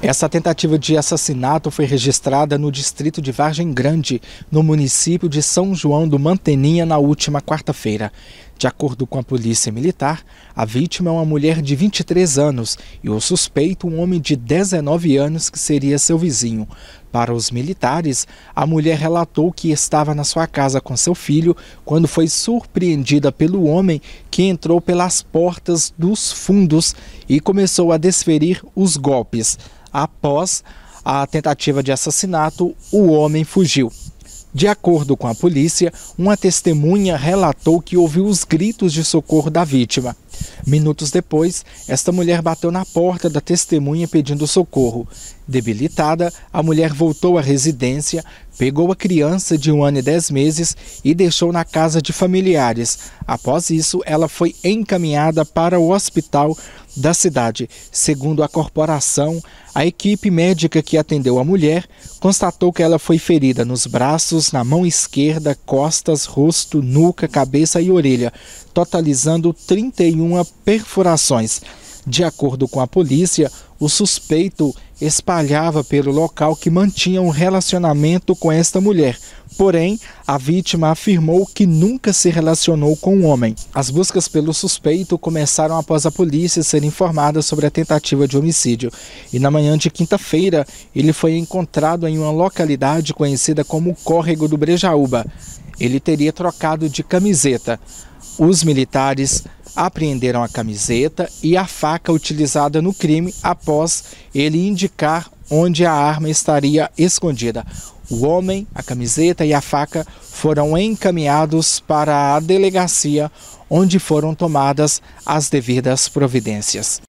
Essa tentativa de assassinato foi registrada no distrito de Vargem Grande, no município de São João do Manteninha, na última quarta-feira. De acordo com a polícia militar, a vítima é uma mulher de 23 anos e o suspeito um homem de 19 anos que seria seu vizinho. Para os militares, a mulher relatou que estava na sua casa com seu filho quando foi surpreendida pelo homem que entrou pelas portas dos fundos e começou a desferir os golpes. Após a tentativa de assassinato, o homem fugiu. De acordo com a polícia, uma testemunha relatou que ouviu os gritos de socorro da vítima. Minutos depois, esta mulher bateu na porta da testemunha pedindo socorro. Debilitada, a mulher voltou à residência, pegou a criança de um ano e dez meses e deixou na casa de familiares. Após isso, ela foi encaminhada para o hospital da cidade. Segundo a corporação, a equipe médica que atendeu a mulher constatou que ela foi ferida nos braços, na mão esquerda, costas, rosto, nuca, cabeça e orelha, totalizando 31 perfurações. De acordo com a polícia, o suspeito espalhava pelo local que mantinha um relacionamento com esta mulher. Porém, a vítima afirmou que nunca se relacionou com o homem. As buscas pelo suspeito começaram após a polícia ser informada sobre a tentativa de homicídio. E na manhã de quinta-feira, ele foi encontrado em uma localidade conhecida como Córrego do Brejaúba. Ele teria trocado de camiseta. Os militares apreenderam a camiseta e a faca utilizada no crime após ele indicar onde a arma estaria escondida. O homem, a camiseta e a faca foram encaminhados para a delegacia, onde foram tomadas as devidas providências.